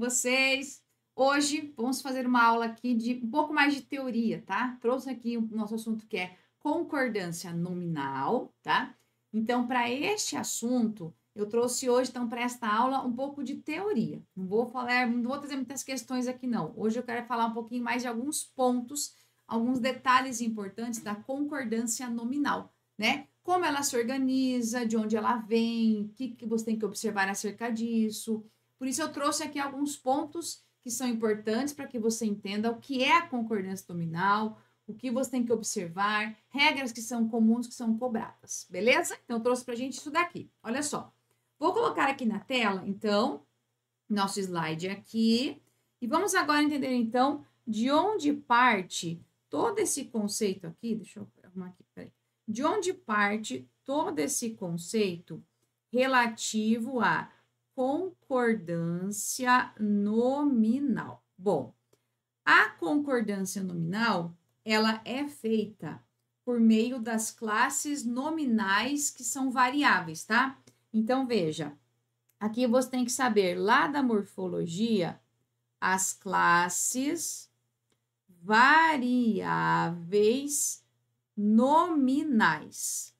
vocês. Hoje vamos fazer uma aula aqui de um pouco mais de teoria, tá? Trouxe aqui o nosso assunto que é concordância nominal, tá? Então, para este assunto, eu trouxe hoje, então, para esta aula, um pouco de teoria. Não vou falar, não vou trazer muitas questões aqui, não. Hoje eu quero falar um pouquinho mais de alguns pontos, alguns detalhes importantes da concordância nominal, né? Como ela se organiza, de onde ela vem, o que, que você tem que observar acerca disso, por isso, eu trouxe aqui alguns pontos que são importantes para que você entenda o que é a concordância dominal, o que você tem que observar, regras que são comuns, que são cobradas, beleza? Então, eu trouxe para a gente isso daqui. Olha só. Vou colocar aqui na tela, então, nosso slide aqui. E vamos agora entender, então, de onde parte todo esse conceito aqui. Deixa eu arrumar aqui, peraí. De onde parte todo esse conceito relativo a concordância nominal. Bom, a concordância nominal, ela é feita por meio das classes nominais que são variáveis, tá? Então, veja, aqui você tem que saber lá da morfologia as classes variáveis nominais.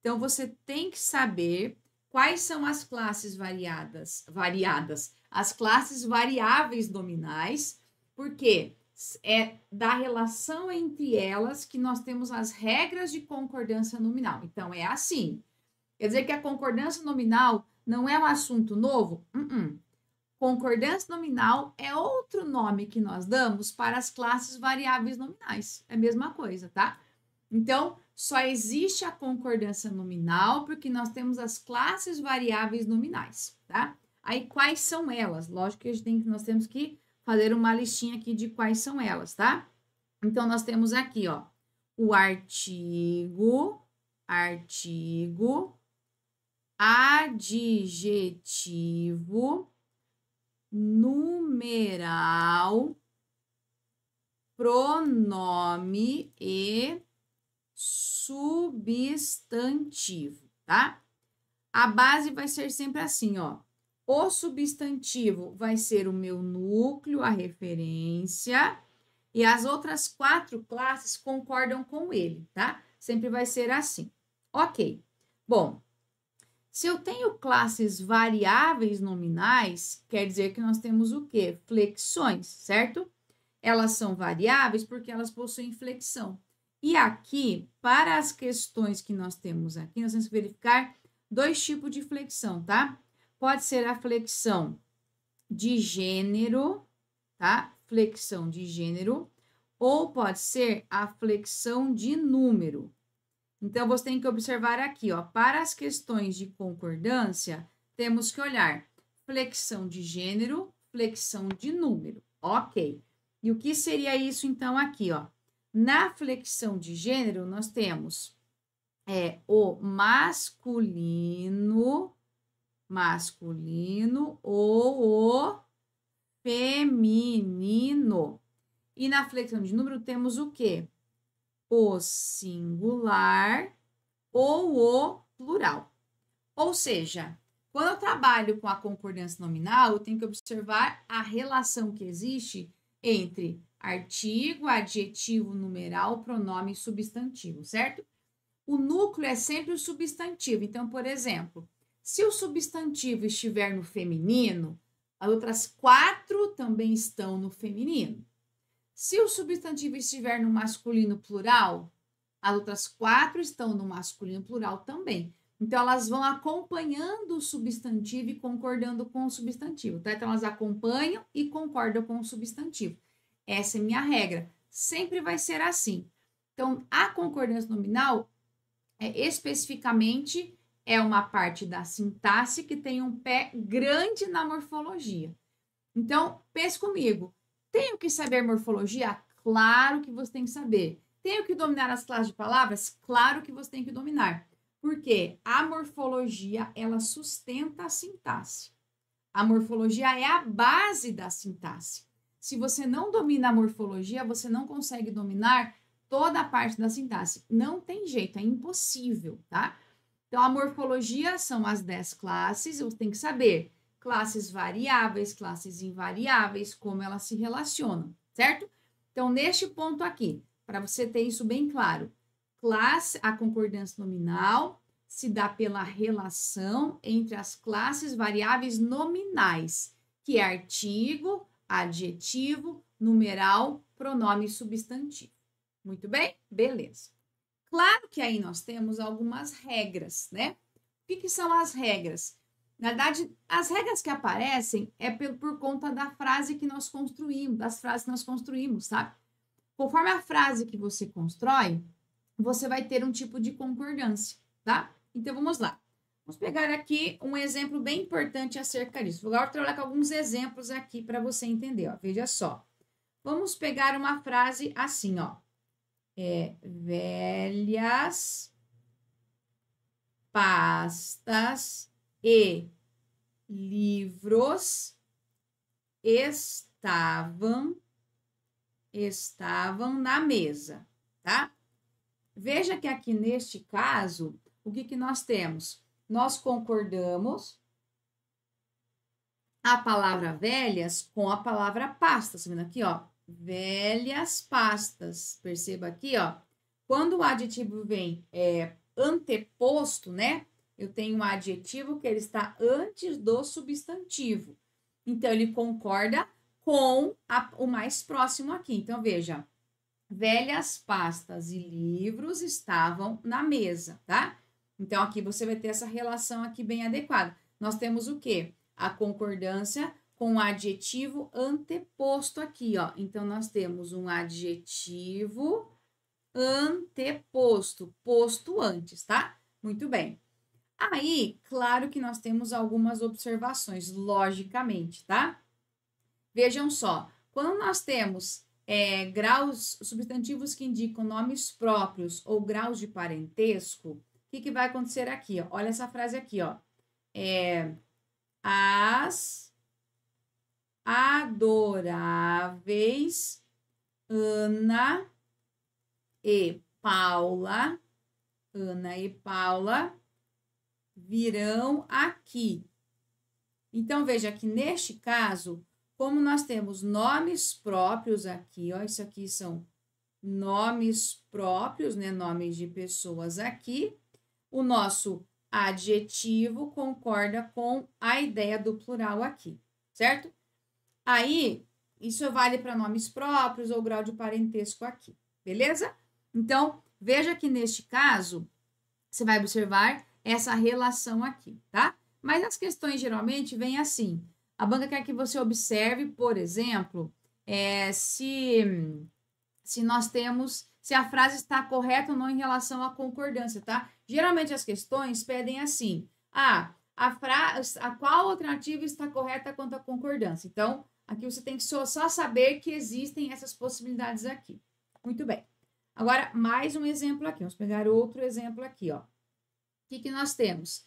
Então, você tem que saber Quais são as classes variadas? Variadas. As classes variáveis nominais, porque é da relação entre elas que nós temos as regras de concordância nominal. Então, é assim. Quer dizer que a concordância nominal não é um assunto novo? Uh -uh. Concordância nominal é outro nome que nós damos para as classes variáveis nominais. É a mesma coisa, tá? Então, só existe a concordância nominal porque nós temos as classes variáveis nominais, tá? Aí quais são elas? Lógico que a gente tem, nós temos que fazer uma listinha aqui de quais são elas, tá? Então nós temos aqui, ó, o artigo, artigo, adjetivo, numeral, pronome e substantivo, tá? A base vai ser sempre assim, ó. O substantivo vai ser o meu núcleo, a referência, e as outras quatro classes concordam com ele, tá? Sempre vai ser assim. Ok. Bom, se eu tenho classes variáveis nominais, quer dizer que nós temos o quê? Flexões, certo? Elas são variáveis porque elas possuem flexão. E aqui, para as questões que nós temos aqui, nós temos que verificar dois tipos de flexão, tá? Pode ser a flexão de gênero, tá? Flexão de gênero, ou pode ser a flexão de número. Então, você tem que observar aqui, ó, para as questões de concordância, temos que olhar flexão de gênero, flexão de número, ok? E o que seria isso, então, aqui, ó? Na flexão de gênero, nós temos é, o masculino, masculino ou o feminino. E na flexão de número temos o quê? O singular ou o plural. Ou seja, quando eu trabalho com a concordância nominal, eu tenho que observar a relação que existe entre artigo, adjetivo, numeral, pronome e substantivo, certo? O núcleo é sempre o substantivo. Então, por exemplo, se o substantivo estiver no feminino, as outras quatro também estão no feminino. Se o substantivo estiver no masculino plural, as outras quatro estão no masculino plural também. Então, elas vão acompanhando o substantivo e concordando com o substantivo, tá? Então, elas acompanham e concordam com o substantivo. Essa é minha regra. Sempre vai ser assim. Então, a concordância nominal é especificamente é uma parte da sintaxe que tem um pé grande na morfologia. Então, pense comigo. Tenho que saber morfologia? Claro que você tem que saber. Tenho que dominar as classes de palavras? Claro que você tem que dominar. Porque a morfologia, ela sustenta a sintaxe. A morfologia é a base da sintaxe se você não domina a morfologia, você não consegue dominar toda a parte da sintaxe. Não tem jeito, é impossível, tá? Então, a morfologia são as 10 classes, você tem que saber classes variáveis, classes invariáveis, como elas se relacionam, certo? Então, neste ponto aqui, para você ter isso bem claro, classe, a concordância nominal se dá pela relação entre as classes variáveis nominais, que é artigo, adjetivo, numeral, pronome substantivo. Muito bem? Beleza. Claro que aí nós temos algumas regras, né? O que, que são as regras? Na verdade, as regras que aparecem é por, por conta da frase que nós construímos, das frases que nós construímos, sabe? Conforme a frase que você constrói, você vai ter um tipo de concordância, tá? Então vamos lá. Vamos pegar aqui um exemplo bem importante acerca disso. Vou trabalhar com alguns exemplos aqui para você entender. Ó. Veja só. Vamos pegar uma frase assim, ó. É, velhas pastas e livros estavam estavam na mesa, tá? Veja que aqui neste caso, o que, que nós temos? nós concordamos a palavra velhas com a palavra pastas. Tá vendo aqui, ó? Velhas pastas. Perceba aqui, ó. Quando o adjetivo vem é, anteposto, né? Eu tenho um adjetivo que ele está antes do substantivo. Então, ele concorda com a, o mais próximo aqui. Então, veja, velhas pastas e livros estavam na mesa, tá? Então, aqui você vai ter essa relação aqui bem adequada. Nós temos o quê? A concordância com o adjetivo anteposto aqui, ó. Então, nós temos um adjetivo anteposto, posto antes, tá? Muito bem. Aí, claro que nós temos algumas observações, logicamente, tá? Vejam só, quando nós temos é, graus, substantivos que indicam nomes próprios ou graus de parentesco, que, que vai acontecer aqui? Ó? Olha essa frase aqui, ó. É, as adoráveis Ana e Paula, Ana e Paula virão aqui. Então veja que neste caso, como nós temos nomes próprios aqui, ó, isso aqui são nomes próprios, né, nomes de pessoas aqui, o nosso adjetivo concorda com a ideia do plural aqui, certo? Aí, isso vale para nomes próprios ou grau de parentesco aqui, beleza? Então, veja que neste caso, você vai observar essa relação aqui, tá? Mas as questões geralmente vêm assim. A banca quer que você observe, por exemplo, é, se, se nós temos se a frase está correta ou não em relação à concordância, tá? Geralmente as questões pedem assim: ah, a frase, a qual alternativa está correta quanto à concordância? Então, aqui você tem que só, só saber que existem essas possibilidades aqui. Muito bem. Agora, mais um exemplo aqui. Vamos pegar outro exemplo aqui, ó. O que, que nós temos?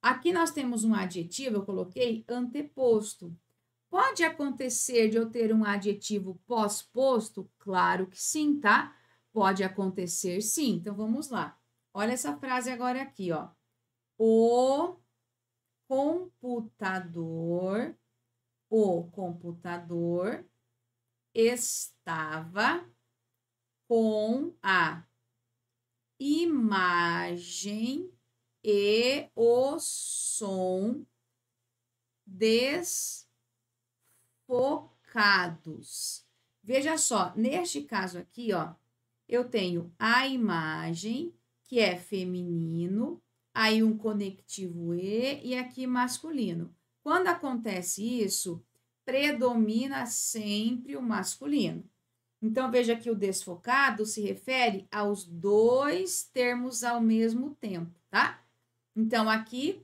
Aqui nós temos um adjetivo, eu coloquei anteposto. Pode acontecer de eu ter um adjetivo pós-posto? Claro que sim, tá? Pode acontecer, sim. Então vamos lá. Olha essa frase agora aqui, ó. O computador, o computador estava com a imagem e o som desfocados. Veja só, neste caso aqui, ó, eu tenho a imagem, que é feminino, aí um conectivo E e aqui masculino. Quando acontece isso, predomina sempre o masculino. Então veja que o desfocado se refere aos dois termos ao mesmo tempo, tá? Então aqui,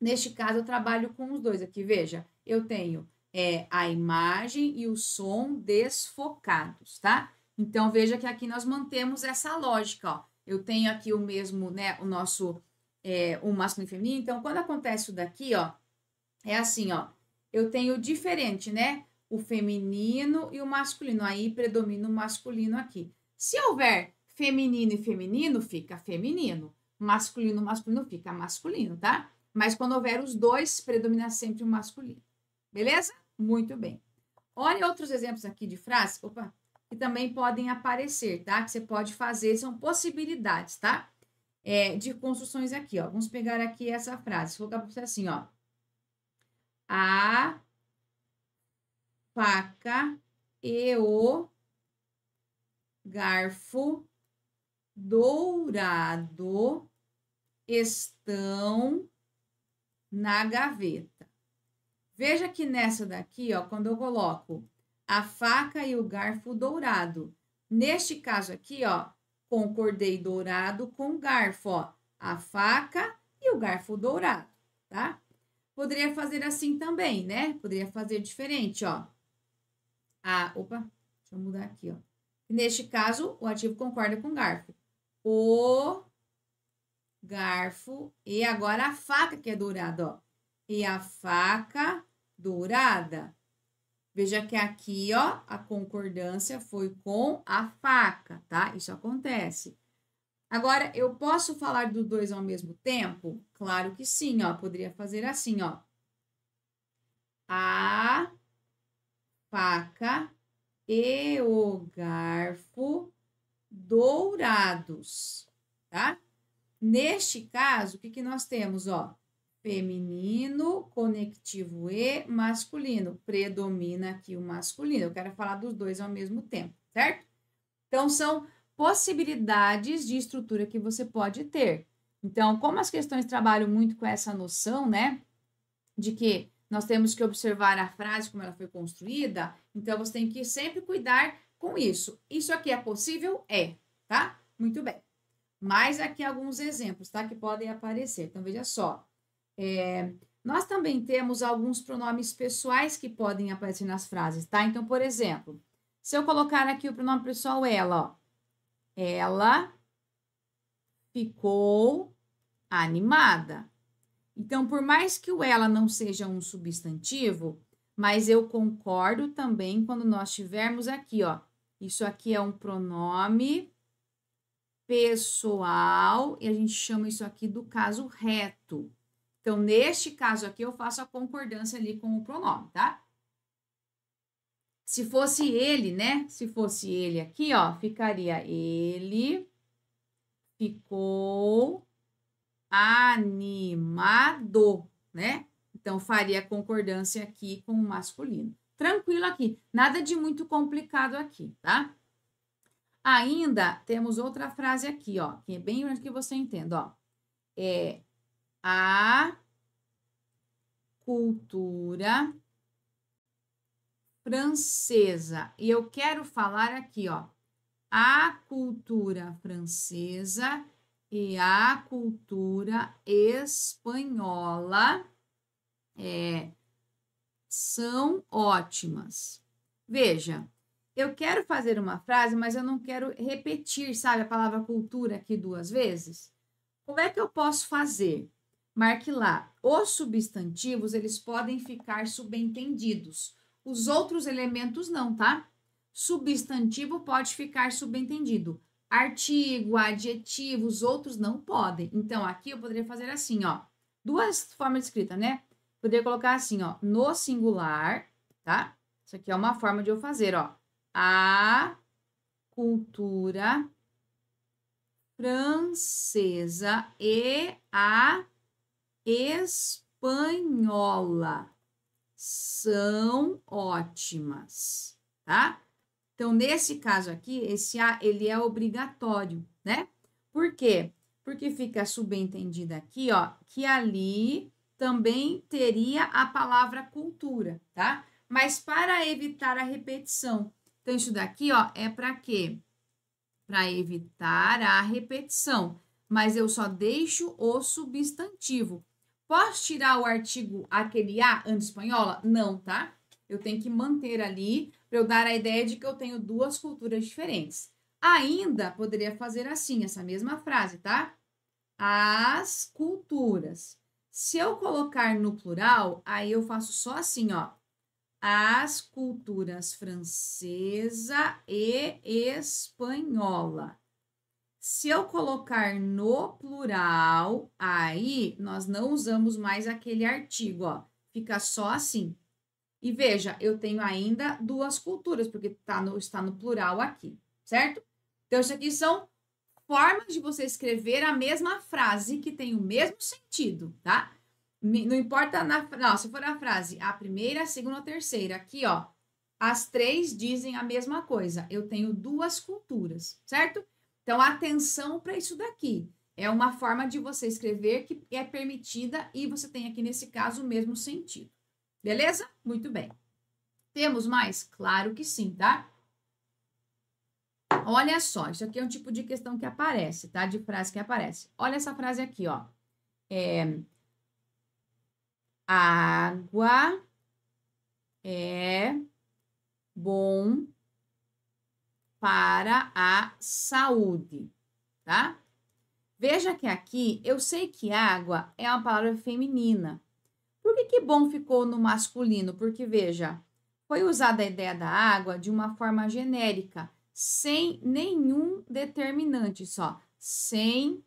neste caso, eu trabalho com os dois. Aqui veja, eu tenho é, a imagem e o som desfocados, tá? Então veja que aqui nós mantemos essa lógica. Ó. Eu tenho aqui o mesmo, né, o nosso é, o masculino e feminino. Então quando acontece isso daqui, ó, é assim, ó. Eu tenho diferente, né? O feminino e o masculino. Aí predomina o masculino aqui. Se houver feminino e feminino, fica feminino. Masculino, masculino, fica masculino, tá? Mas quando houver os dois, predomina sempre o masculino. Beleza? Muito bem. Olha outros exemplos aqui de frase. Opa, que também podem aparecer, tá? Que você pode fazer, são possibilidades, tá? É, de construções aqui, ó. Vamos pegar aqui essa frase. Vou colocar para você assim, ó. A faca e o garfo dourado estão na gaveta. Veja que nessa daqui, ó, quando eu coloco a faca e o garfo dourado. Neste caso aqui, ó, concordei dourado com garfo, ó, a faca e o garfo dourado, tá? Poderia fazer assim também, né? Poderia fazer diferente, ó. ah opa, deixa eu mudar aqui, ó. Neste caso, o ativo concorda com garfo. O garfo e agora a faca que é dourada, ó. E a faca dourada. Veja que aqui, ó, a concordância foi com a faca, tá? Isso acontece. Agora, eu posso falar do dois ao mesmo tempo? Claro que sim, ó. Poderia fazer assim, ó. A faca e o garfo dourados, tá? Neste caso, o que, que nós temos, ó? feminino, conectivo e masculino. Predomina aqui o masculino. Eu quero falar dos dois ao mesmo tempo, certo? Então, são possibilidades de estrutura que você pode ter. Então, como as questões trabalham muito com essa noção, né, de que nós temos que observar a frase como ela foi construída, então você tem que sempre cuidar com isso. Isso aqui é possível? É, tá? Muito bem. Mais aqui alguns exemplos, tá? Que podem aparecer. Então, veja só. É, nós também temos alguns pronomes pessoais que podem aparecer nas frases, tá? Então, por exemplo, se eu colocar aqui o pronome pessoal ela, ó, ela ficou animada. Então, por mais que o ela não seja um substantivo, mas eu concordo também quando nós tivermos aqui, ó, isso aqui é um pronome pessoal e a gente chama isso aqui do caso reto. Então, neste caso aqui, eu faço a concordância ali com o pronome, tá? Se fosse ele, né? Se fosse ele aqui, ó, ficaria ele ficou animado, né? Então, faria concordância aqui com o masculino. Tranquilo aqui, nada de muito complicado aqui, tá? Ainda temos outra frase aqui, ó, que é bem grande que você entenda, ó. É, a cultura francesa. E eu quero falar aqui, ó, a cultura francesa e a cultura espanhola é, são ótimas. Veja, eu quero fazer uma frase, mas eu não quero repetir, sabe, a palavra cultura aqui duas vezes. Como é que eu posso fazer? Marque lá. Os substantivos, eles podem ficar subentendidos. Os outros elementos não, tá? Substantivo pode ficar subentendido. Artigo, adjetivo, os outros não podem. Então, aqui eu poderia fazer assim, ó. Duas formas de escrita, né? Poderia colocar assim, ó. No singular, tá? Isso aqui é uma forma de eu fazer, ó. A cultura francesa e a espanhola são ótimas, tá? Então, nesse caso aqui, esse A, ele é obrigatório, né? Por quê? Porque fica subentendido aqui, ó, que ali também teria a palavra cultura, tá? Mas para evitar a repetição. Então, isso daqui, ó, é para quê? Para evitar a repetição. Mas eu só deixo o substantivo. Posso tirar o artigo aquele A antes espanhola? Não, tá? Eu tenho que manter ali para eu dar a ideia de que eu tenho duas culturas diferentes. Ainda poderia fazer assim, essa mesma frase, tá? As culturas. Se eu colocar no plural, aí eu faço só assim, ó. As culturas francesa e espanhola. Se eu colocar no plural, aí nós não usamos mais aquele artigo, ó. Fica só assim. E veja, eu tenho ainda duas culturas, porque tá no, está no plural aqui, certo? Então, isso aqui são formas de você escrever a mesma frase que tem o mesmo sentido, tá? Não importa na. Não, se for a frase a primeira, a segunda, a terceira, aqui, ó. As três dizem a mesma coisa. Eu tenho duas culturas, certo? Então, atenção para isso daqui. É uma forma de você escrever que é permitida e você tem aqui, nesse caso, o mesmo sentido. Beleza? Muito bem. Temos mais? Claro que sim, tá? Olha só, isso aqui é um tipo de questão que aparece, tá? De frase que aparece. Olha essa frase aqui, ó. É, água é bom para a saúde, tá? Veja que aqui eu sei que água é uma palavra feminina. Por que, que bom ficou no masculino? Porque, veja, foi usada a ideia da água de uma forma genérica, sem nenhum determinante, só sem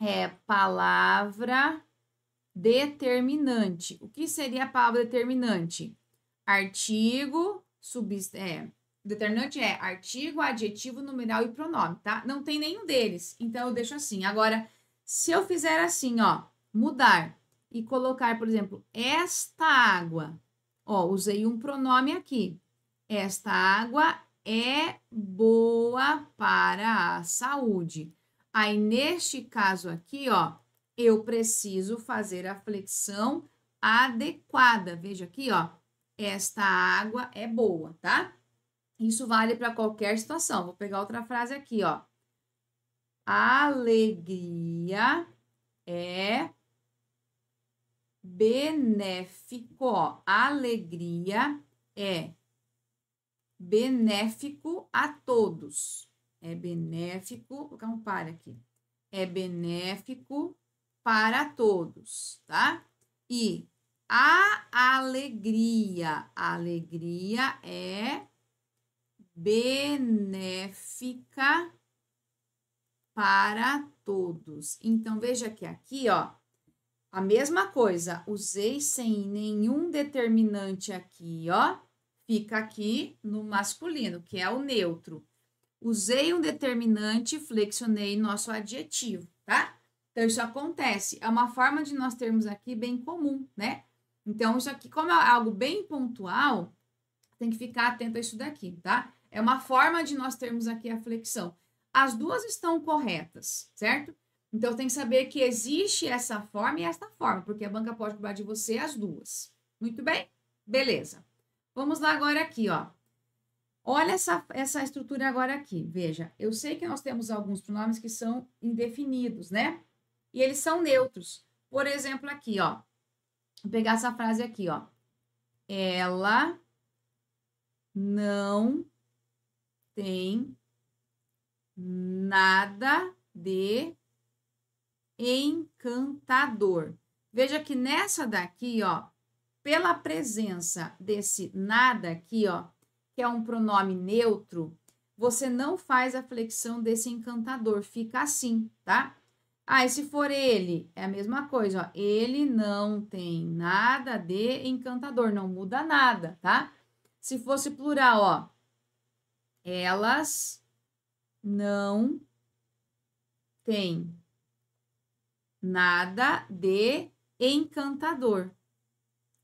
é, palavra determinante. O que seria a palavra determinante? Artigo, subs é, determinante é artigo, adjetivo, numeral e pronome, tá? Não tem nenhum deles, então eu deixo assim. Agora, se eu fizer assim, ó, mudar e colocar, por exemplo, esta água, ó, usei um pronome aqui. Esta água é boa para a saúde. Aí, neste caso aqui, ó, eu preciso fazer a flexão adequada. Veja aqui, ó, esta água é boa, tá? Isso vale para qualquer situação. Vou pegar outra frase aqui, ó. Alegria é benéfico. Ó. Alegria é benéfico a todos. É benéfico, vou colocar um par aqui. É benéfico para todos, tá? E a alegria, alegria é benéfica para todos. Então veja que aqui, ó, a mesma coisa, usei sem nenhum determinante aqui, ó, fica aqui no masculino, que é o neutro. Usei um determinante, flexionei nosso adjetivo, tá? Então isso acontece, é uma forma de nós termos aqui bem comum, né? Então isso aqui, como é algo bem pontual, tem que ficar atento a isso daqui, tá? É uma forma de nós termos aqui a flexão. As duas estão corretas, certo? Então tem que saber que existe essa forma e esta forma, porque a banca pode cobrar de você as duas. Muito bem? Beleza. Vamos lá agora aqui, ó. Olha essa, essa estrutura agora aqui. Veja, eu sei que nós temos alguns pronomes que são indefinidos, né? E eles são neutros. Por exemplo, aqui, ó. Vou pegar essa frase aqui, ó. Ela não tem nada de encantador. Veja que nessa daqui, ó, pela presença desse nada aqui, ó, que é um pronome neutro, você não faz a flexão desse encantador, fica assim, tá? Ah, e se for ele, é a mesma coisa, ó. Ele não tem nada de encantador, não muda nada, tá? Se fosse plural, ó, elas não têm nada de encantador.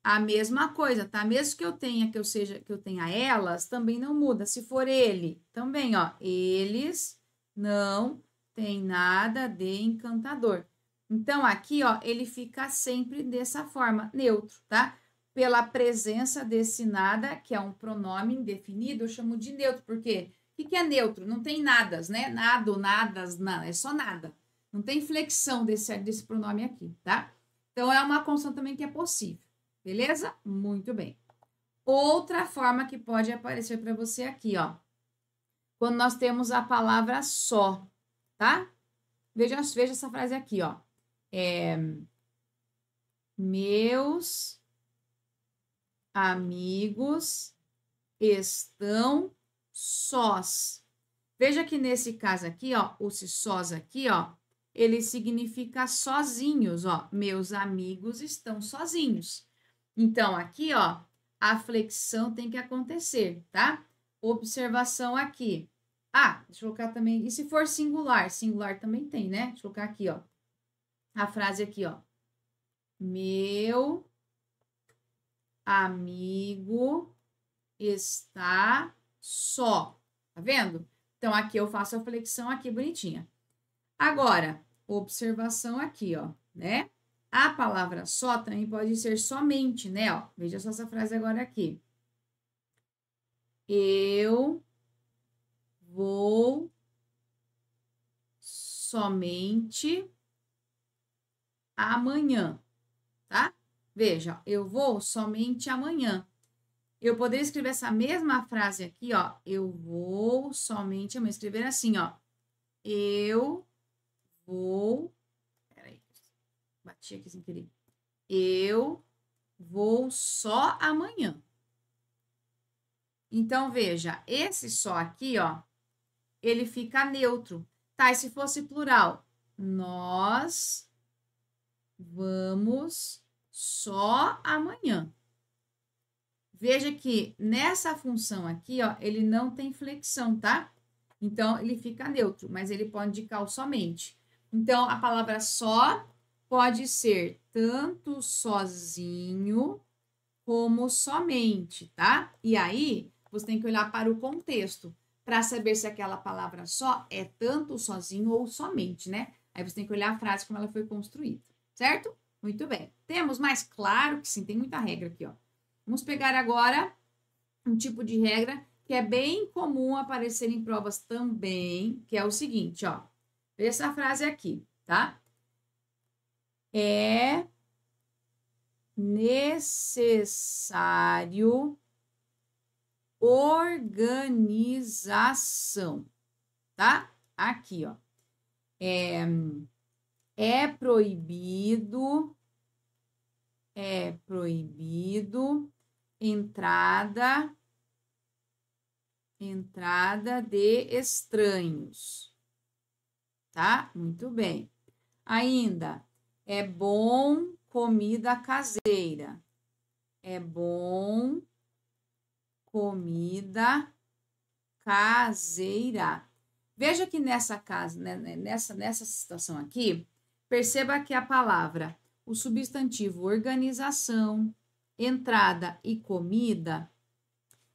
A mesma coisa, tá? Mesmo que eu tenha que eu seja que eu tenha elas, também não muda. Se for ele, também, ó, eles não têm nada de encantador. Então aqui, ó, ele fica sempre dessa forma, neutro, tá? pela presença desse nada, que é um pronome indefinido, eu chamo de neutro, porque o que é neutro? Não tem nadas, né? Nado, nadas, nada, é só nada. Não tem flexão desse, desse pronome aqui, tá? Então, é uma construção também que é possível, beleza? Muito bem. Outra forma que pode aparecer para você aqui, ó. Quando nós temos a palavra só, tá? Veja, veja essa frase aqui, ó. É, meus amigos estão sós. Veja que nesse caso aqui, ó, o se sós aqui, ó, ele significa sozinhos, ó. Meus amigos estão sozinhos. Então aqui, ó, a flexão tem que acontecer, tá? Observação aqui. Ah, deixa eu colocar também, e se for singular? Singular também tem, né? Deixa eu colocar aqui, ó. A frase aqui, ó. Meu amigo está só. Tá vendo? Então, aqui eu faço a flexão aqui bonitinha. Agora, observação aqui, ó, né? A palavra só também pode ser somente, né? Ó, veja só essa frase agora aqui. Eu vou somente amanhã. Veja, eu vou somente amanhã. Eu poderia escrever essa mesma frase aqui, ó. Eu vou somente amanhã. Escrever assim, ó. Eu vou. Peraí. Bati aqui sem querer. Eu vou só amanhã. Então, veja, esse só aqui, ó, ele fica neutro. Tá, e se fosse plural? Nós vamos só amanhã. Veja que nessa função aqui, ó, ele não tem flexão, tá? Então, ele fica neutro, mas ele pode indicar somente. Então, a palavra só pode ser tanto sozinho como somente, tá? E aí, você tem que olhar para o contexto para saber se aquela palavra só é tanto sozinho ou somente, né? Aí você tem que olhar a frase como ela foi construída, certo? Muito bem. Temos mais? Claro que sim, tem muita regra aqui, ó. Vamos pegar agora um tipo de regra que é bem comum aparecer em provas também, que é o seguinte, ó. Essa frase aqui, tá? É necessário organização, tá? Aqui, ó. É, é proibido é proibido entrada entrada de estranhos. Tá? Muito bem. Ainda é bom comida caseira. É bom comida caseira. Veja que nessa casa, né, né, nessa nessa situação aqui, Perceba que a palavra, o substantivo organização, entrada e comida,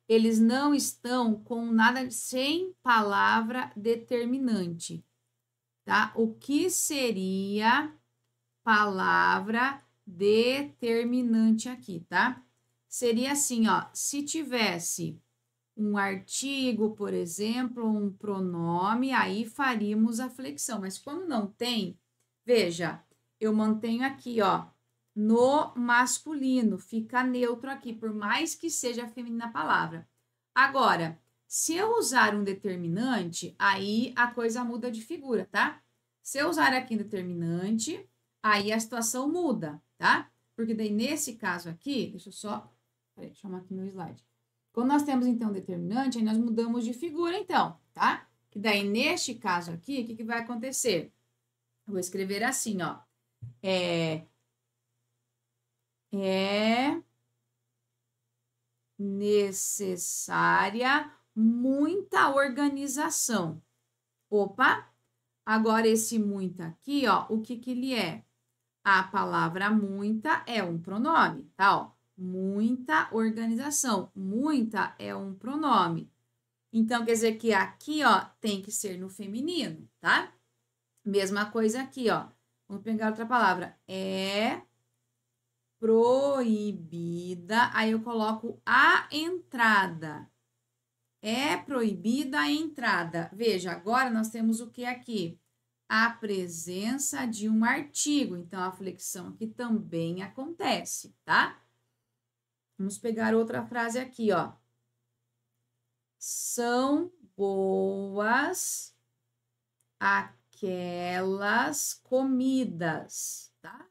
eles não estão com nada sem palavra determinante, tá? O que seria palavra determinante aqui, tá? Seria assim, ó, se tivesse um artigo, por exemplo, um pronome, aí faríamos a flexão, mas como não tem, Veja, eu mantenho aqui, ó, no masculino, fica neutro aqui, por mais que seja feminina a palavra. Agora, se eu usar um determinante, aí a coisa muda de figura, tá? Se eu usar aqui um determinante, aí a situação muda, tá? Porque daí, nesse caso aqui, deixa eu só. Peraí, deixa eu chamar aqui meu slide. Quando nós temos, então, um determinante, aí nós mudamos de figura, então, tá? Que daí, neste caso aqui, o que, que vai acontecer? Eu vou escrever assim, ó. É. É necessária muita organização. Opa! Agora, esse muita aqui, ó, o que que ele é? A palavra muita é um pronome, tá? Ó, muita organização. Muita é um pronome. Então, quer dizer que aqui, ó, tem que ser no feminino, tá? Mesma coisa aqui, ó. Vamos pegar outra palavra. É proibida. Aí eu coloco a entrada. É proibida a entrada. Veja, agora nós temos o que aqui? A presença de um artigo. Então, a flexão aqui também acontece, tá? Vamos pegar outra frase aqui, ó. São boas a aquelas comidas, tá?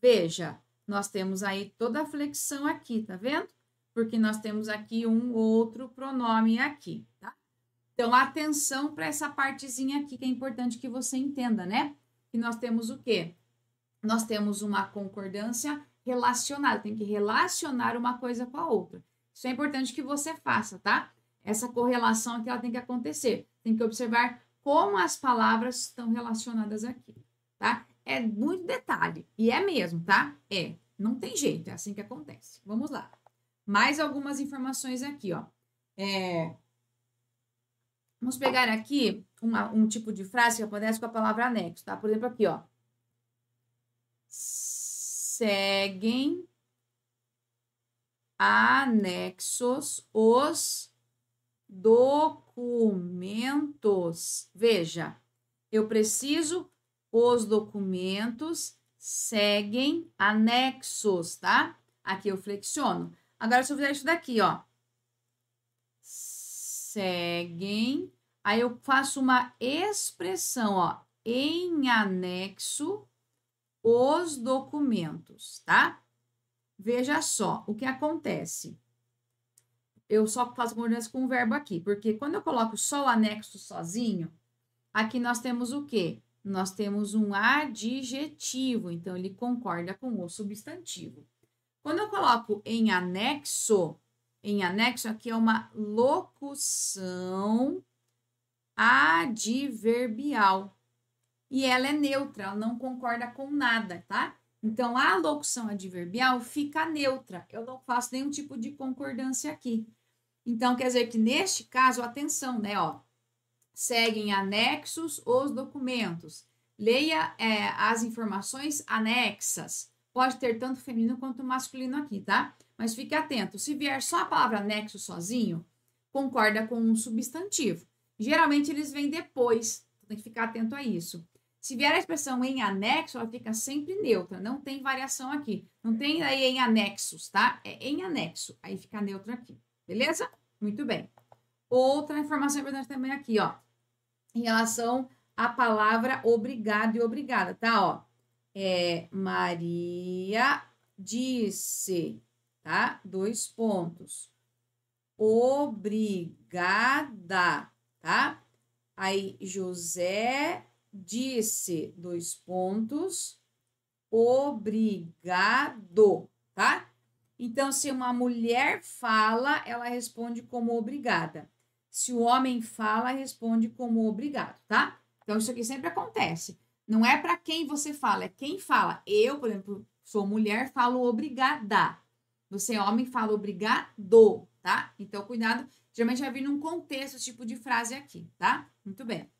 Veja, nós temos aí toda a flexão aqui, tá vendo? Porque nós temos aqui um outro pronome aqui, tá? Então, atenção para essa partezinha aqui que é importante que você entenda, né? Que nós temos o quê? Nós temos uma concordância relacionada, tem que relacionar uma coisa com a outra. Isso é importante que você faça, tá? Essa correlação aqui ela tem que acontecer. Tem que observar como as palavras estão relacionadas aqui, tá? É muito detalhe. E é mesmo, tá? É. Não tem jeito, é assim que acontece. Vamos lá. Mais algumas informações aqui, ó. É... Vamos pegar aqui uma, um tipo de frase que acontece com a palavra anexo, tá? Por exemplo, aqui, ó. Seguem anexos os documentos. Veja, eu preciso, os documentos seguem anexos, tá? Aqui eu flexiono. Agora, se eu fizer isso daqui, ó. Seguem. Aí eu faço uma expressão, ó. Em anexo, os documentos, tá? Veja só o que acontece eu só faço concordância com o verbo aqui, porque quando eu coloco só o anexo sozinho, aqui nós temos o quê? Nós temos um adjetivo, então ele concorda com o substantivo. Quando eu coloco em anexo, em anexo aqui é uma locução adverbial. E ela é neutra, ela não concorda com nada, tá? Então a locução adverbial fica neutra. Eu não faço nenhum tipo de concordância aqui. Então, quer dizer que neste caso, atenção, né? Ó, seguem anexos os documentos. Leia é, as informações anexas. Pode ter tanto feminino quanto masculino aqui, tá? Mas fique atento. Se vier só a palavra anexo sozinho, concorda com um substantivo. Geralmente eles vêm depois, então, tem que ficar atento a isso. Se vier a expressão em anexo, ela fica sempre neutra, não tem variação aqui. Não tem aí em anexos, tá? É em anexo, aí fica neutra aqui. Beleza? Muito bem. Outra informação importante também aqui, ó. Em relação à palavra obrigado e obrigada, tá? Ó, é Maria disse, tá? Dois pontos. Obrigada, tá? Aí José disse, dois pontos. Obrigado, tá? Então, se uma mulher fala, ela responde como obrigada. Se o homem fala, responde como obrigado, tá? Então, isso aqui sempre acontece. Não é para quem você fala, é quem fala. Eu, por exemplo, sou mulher, falo obrigada. Você, homem, fala obrigado, tá? Então, cuidado. Geralmente vai vir num contexto esse tipo de frase aqui, tá? Muito bem.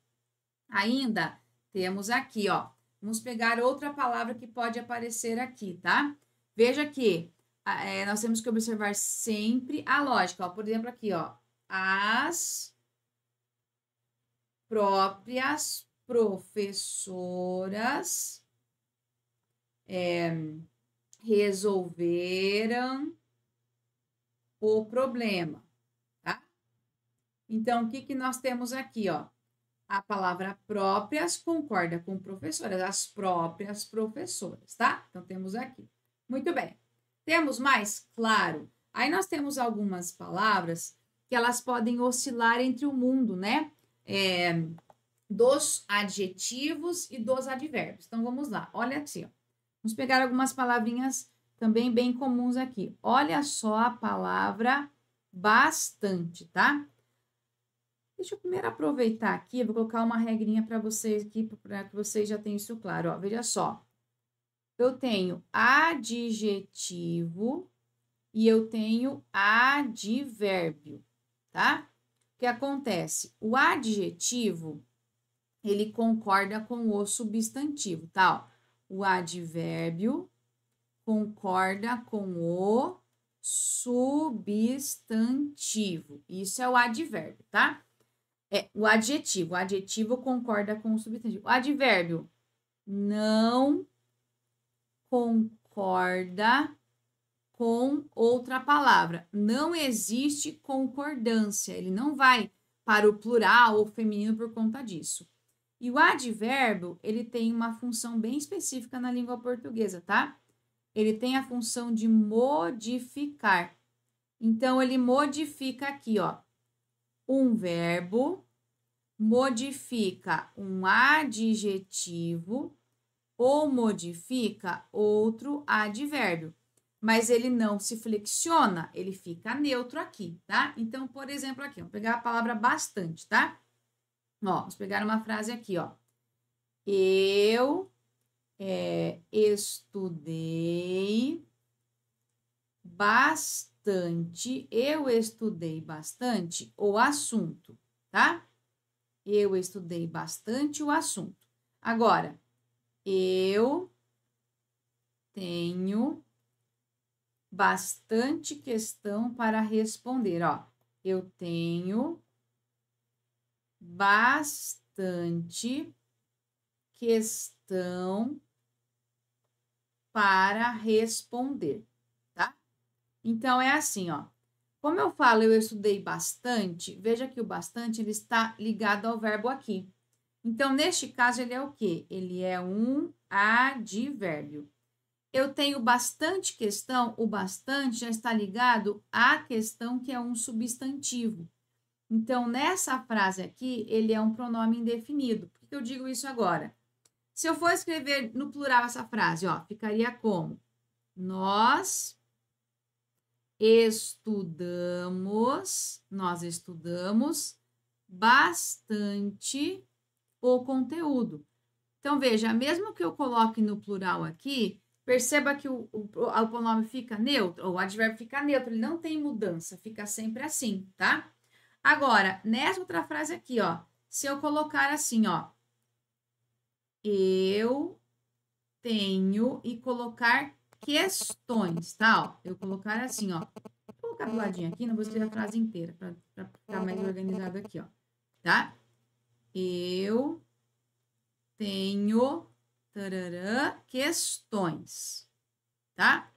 Ainda temos aqui, ó. Vamos pegar outra palavra que pode aparecer aqui, tá? Veja que ah, é, nós temos que observar sempre a lógica. Ó, por exemplo, aqui, ó, as próprias professoras é, resolveram o problema, tá? Então, o que, que nós temos aqui, ó? A palavra próprias concorda com professoras, as próprias professoras, tá? Então, temos aqui. Muito bem. Temos mais? Claro. Aí nós temos algumas palavras que elas podem oscilar entre o mundo, né? É, dos adjetivos e dos advérbios. Então vamos lá, olha aqui. Ó. Vamos pegar algumas palavrinhas também bem comuns aqui. Olha só a palavra bastante, tá? Deixa eu primeiro aproveitar aqui, vou colocar uma regrinha para vocês aqui, para que vocês já tenham isso claro. Ó, veja só eu tenho adjetivo e eu tenho advérbio, tá? O que acontece? O adjetivo, ele concorda com o substantivo, tá? o advérbio concorda com o substantivo. Isso é o advérbio, tá? É o adjetivo. O adjetivo concorda com o substantivo. O advérbio não concorda com outra palavra. Não existe concordância, ele não vai para o plural ou feminino por conta disso. E o advérbio, ele tem uma função bem específica na língua portuguesa, tá? Ele tem a função de modificar. Então ele modifica aqui, ó, um verbo, modifica um adjetivo ou modifica outro advérbio, mas ele não se flexiona, ele fica neutro aqui, tá? Então, por exemplo, aqui, vamos pegar a palavra bastante, tá? Ó, vamos pegar uma frase aqui, ó. Eu é, estudei bastante, eu estudei bastante o assunto, tá? Eu estudei bastante o assunto. Agora, eu tenho bastante questão para responder. Ó, eu tenho bastante questão para responder, tá? Então é assim, ó. Como eu falo, eu estudei bastante, veja que o bastante ele está ligado ao verbo aqui. Então, neste caso, ele é o quê? Ele é um advérbio. Eu tenho bastante questão, o bastante já está ligado à questão que é um substantivo. Então, nessa frase aqui, ele é um pronome indefinido. Por que eu digo isso agora? Se eu for escrever no plural essa frase, ó, ficaria como? Nós estudamos, nós estudamos bastante o conteúdo. Então, veja, mesmo que eu coloque no plural aqui, perceba que o, o, o pronome fica neutro, o advérbio fica neutro, ele não tem mudança, fica sempre assim, tá? Agora, nessa outra frase aqui, ó, se eu colocar assim, ó, eu tenho e colocar questões, tá? Ó, eu colocar assim, ó, vou colocar do ladinho aqui, não vou escrever a frase inteira para ficar mais organizado aqui, ó, tá? eu tenho tarará, questões, tá?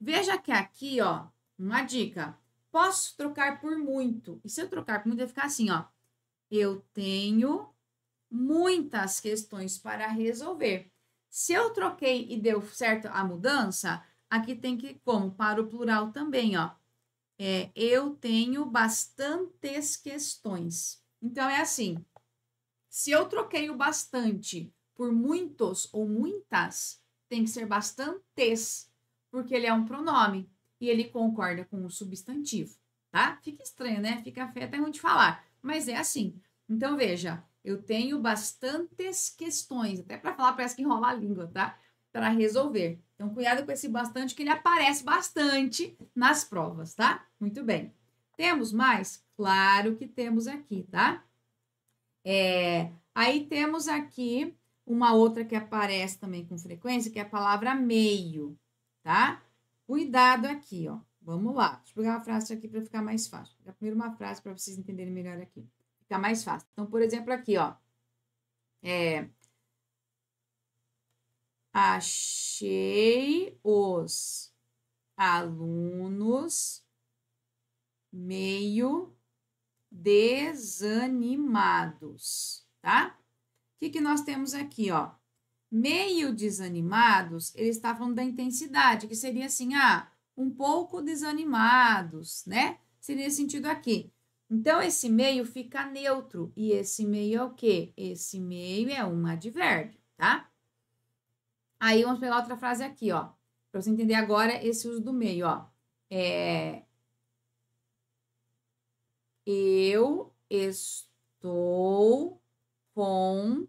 Veja que aqui, ó, uma dica. Posso trocar por muito. E se eu trocar por muito, vai ficar assim, ó. Eu tenho muitas questões para resolver. Se eu troquei e deu certo a mudança, aqui tem que como para o plural também, ó. É, eu tenho bastantes questões. Então é assim. Se eu troquei o bastante por muitos ou muitas, tem que ser bastantes, porque ele é um pronome e ele concorda com o substantivo, tá? Fica estranho, né? Fica feio até onde falar, mas é assim. Então, veja, eu tenho bastantes questões, até para falar parece que enrola a língua, tá? Para resolver. Então, cuidado com esse bastante, que ele aparece bastante nas provas, tá? Muito bem. Temos mais? Claro que temos aqui, tá? É, aí temos aqui uma outra que aparece também com frequência, que é a palavra meio, tá? Cuidado aqui, ó. Vamos lá. Deixa eu pegar uma frase aqui para ficar mais fácil. Vou pegar primeiro uma frase para vocês entenderem melhor aqui. ficar mais fácil. Então, por exemplo, aqui, ó. É, achei os alunos meio desanimados, tá? O que, que nós temos aqui, ó? Meio desanimados, eles estavam da intensidade, que seria assim, ah, um pouco desanimados, né? Seria esse sentido aqui. Então, esse meio fica neutro. E esse meio é o quê? Esse meio é um advérbio, tá? Aí, vamos pegar outra frase aqui, ó. Para você entender agora esse uso do meio, ó. É, eu estou com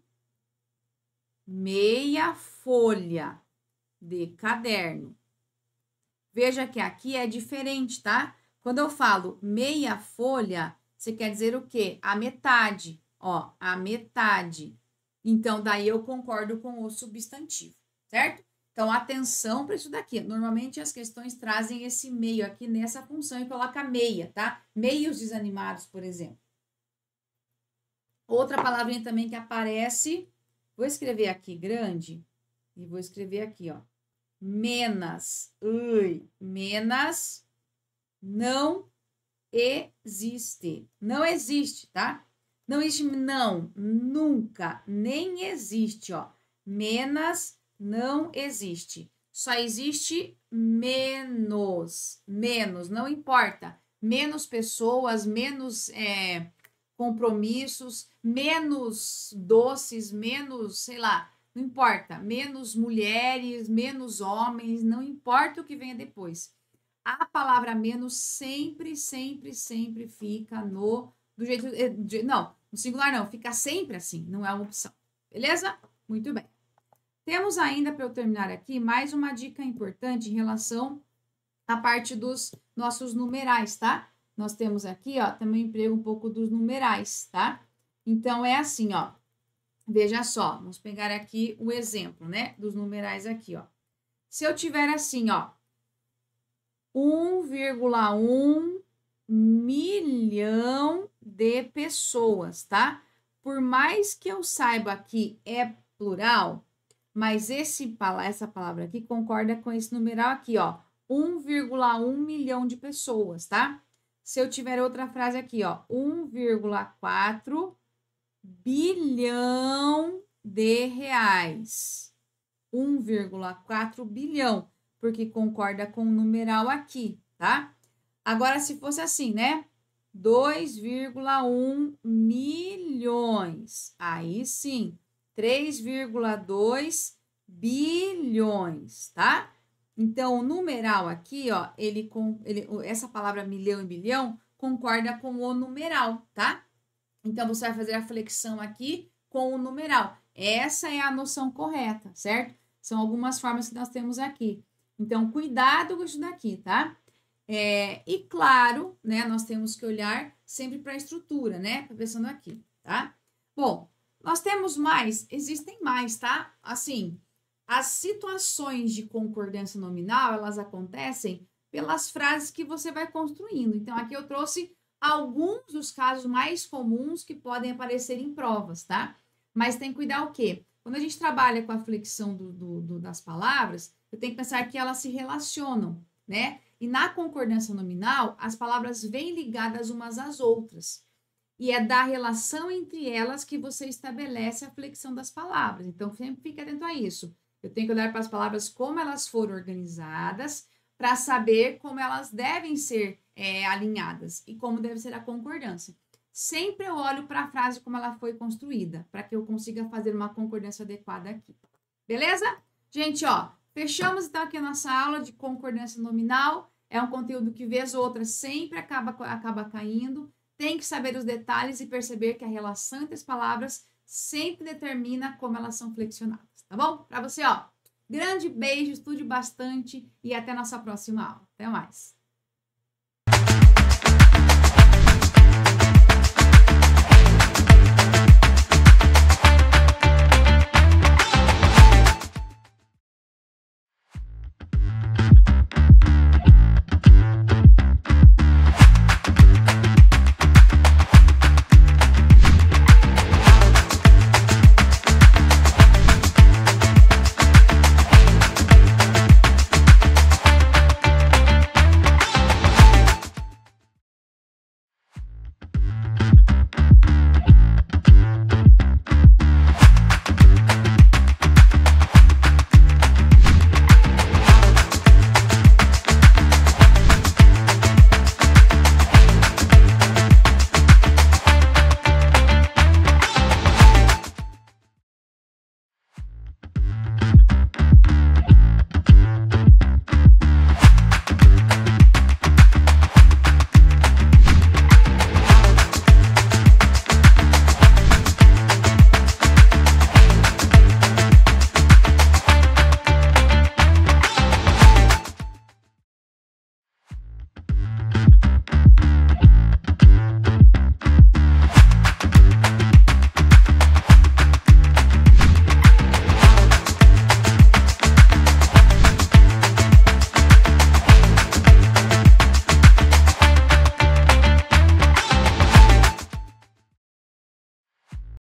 meia folha de caderno. Veja que aqui é diferente, tá? Quando eu falo meia folha, você quer dizer o quê? A metade, ó, a metade. Então, daí eu concordo com o substantivo, certo? Então, atenção para isso daqui. Normalmente as questões trazem esse meio aqui nessa função e coloca meia, tá? Meios desanimados, por exemplo. Outra palavrinha também que aparece, vou escrever aqui grande e vou escrever aqui, ó. Menas, ui, menas não existe. Não existe, tá? Não existe não, nunca, nem existe, ó. Menas não existe. Só existe menos. Menos, não importa. Menos pessoas, menos é, compromissos, menos doces, menos, sei lá, não importa. Menos mulheres, menos homens, não importa o que venha depois. A palavra menos sempre, sempre, sempre fica no. Do jeito. Eh, de, não, no singular não, fica sempre assim, não é uma opção. Beleza? Muito bem. Temos ainda, para eu terminar aqui, mais uma dica importante em relação à parte dos nossos numerais, tá? Nós temos aqui, ó, também emprego um pouco dos numerais, tá? Então, é assim, ó. Veja só, vamos pegar aqui o exemplo, né? Dos numerais aqui, ó. Se eu tiver assim, ó, 1,1 milhão de pessoas, tá? Por mais que eu saiba que é plural, mas esse, essa palavra aqui concorda com esse numeral aqui, ó. 1,1 milhão de pessoas, tá? Se eu tiver outra frase aqui, ó, 1,4 bilhão de reais. 1,4 bilhão, porque concorda com o numeral aqui, tá? Agora, se fosse assim, né? 2,1 milhões. Aí sim, 3,2 bilhões, tá? Então, o numeral aqui, ó, ele com ele, essa palavra milhão e bilhão concorda com o numeral, tá? Então, você vai fazer a flexão aqui com o numeral. Essa é a noção correta, certo? São algumas formas que nós temos aqui. Então, cuidado com isso daqui, tá? É, e claro, né, nós temos que olhar sempre para a estrutura, né? Tá pensando aqui, tá? Bom, nós temos mais, existem mais, tá? Assim, as situações de concordância nominal, elas acontecem pelas frases que você vai construindo. Então, aqui eu trouxe alguns dos casos mais comuns que podem aparecer em provas, tá? Mas tem que cuidar o quê? Quando a gente trabalha com a flexão do, do, do, das palavras, eu tenho que pensar que elas se relacionam, né? E na concordância nominal, as palavras vêm ligadas umas às outras. E é da relação entre elas que você estabelece a flexão das palavras. Então, sempre fique atento a isso. Eu tenho que olhar para as palavras como elas foram organizadas, para saber como elas devem ser é, alinhadas e como deve ser a concordância. Sempre eu olho para a frase como ela foi construída, para que eu consiga fazer uma concordância adequada aqui. Beleza? Gente, ó, fechamos então aqui a nossa aula de concordância nominal. É um conteúdo que, vez ou outra, sempre acaba, acaba caindo tem que saber os detalhes e perceber que a relação entre as palavras sempre determina como elas são flexionadas, tá bom? Para você, ó, grande beijo, estude bastante e até nossa próxima aula. Até mais.